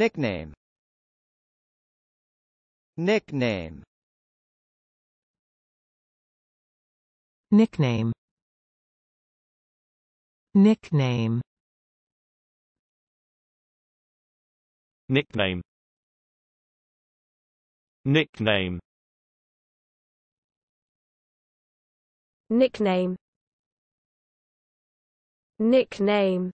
Nickname Nickname Nickname Nickname Nickname Nickname Nickname Nickname